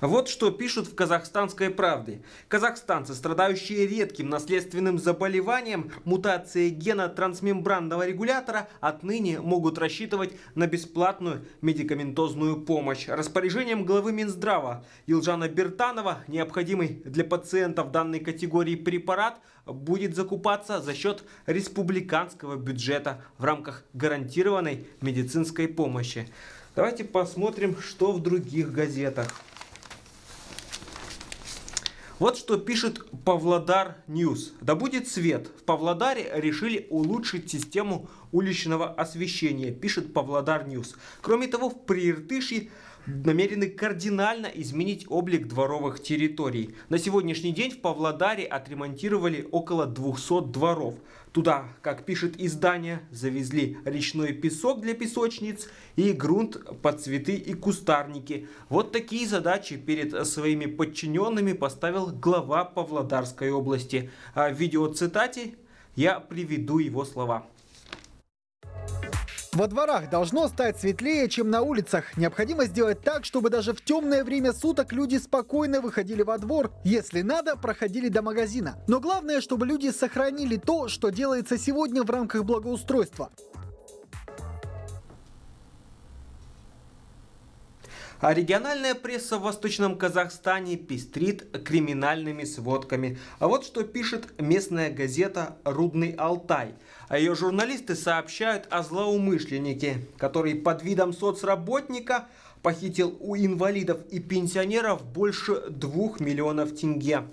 Вот что пишут в «Казахстанской правде». Казахстанцы, страдающие редким наследственным заболеванием, мутации гена трансмембранного регулятора, отныне могут рассчитывать на бесплатную медикаментозную помощь. Распоряжением главы Минздрава Илжана Бертанова необходимый для пациентов данной категории препарат будет закупаться за счет республиканского бюджета в рамках гарантированной медицинской помощи. Давайте посмотрим, что в других газетах. Вот что пишет Павлодар Ньюс. Да будет свет. В Павлодаре решили улучшить систему уличного освещения, пишет Павлодар Ньюс. Кроме того, в Прииртышье намерены кардинально изменить облик дворовых территорий. На сегодняшний день в Павлодаре отремонтировали около 200 дворов. Туда, как пишет издание, завезли речной песок для песочниц и грунт под цветы и кустарники. Вот такие задачи перед своими подчиненными поставил глава Павлодарской области. А в видеоцитате я приведу его слова. Во дворах должно стать светлее, чем на улицах. Необходимо сделать так, чтобы даже в темное время суток люди спокойно выходили во двор, если надо, проходили до магазина. Но главное, чтобы люди сохранили то, что делается сегодня в рамках благоустройства. А региональная пресса в Восточном Казахстане пестрит криминальными сводками. А вот что пишет местная газета «Рудный Алтай». А ее журналисты сообщают о злоумышленнике, который под видом соцработника похитил у инвалидов и пенсионеров больше 2 миллионов тенге.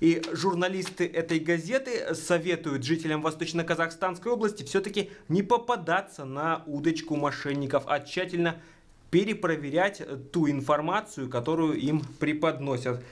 И журналисты этой газеты советуют жителям Восточно-Казахстанской области все-таки не попадаться на удочку мошенников, а тщательно перепроверять ту информацию, которую им преподносят.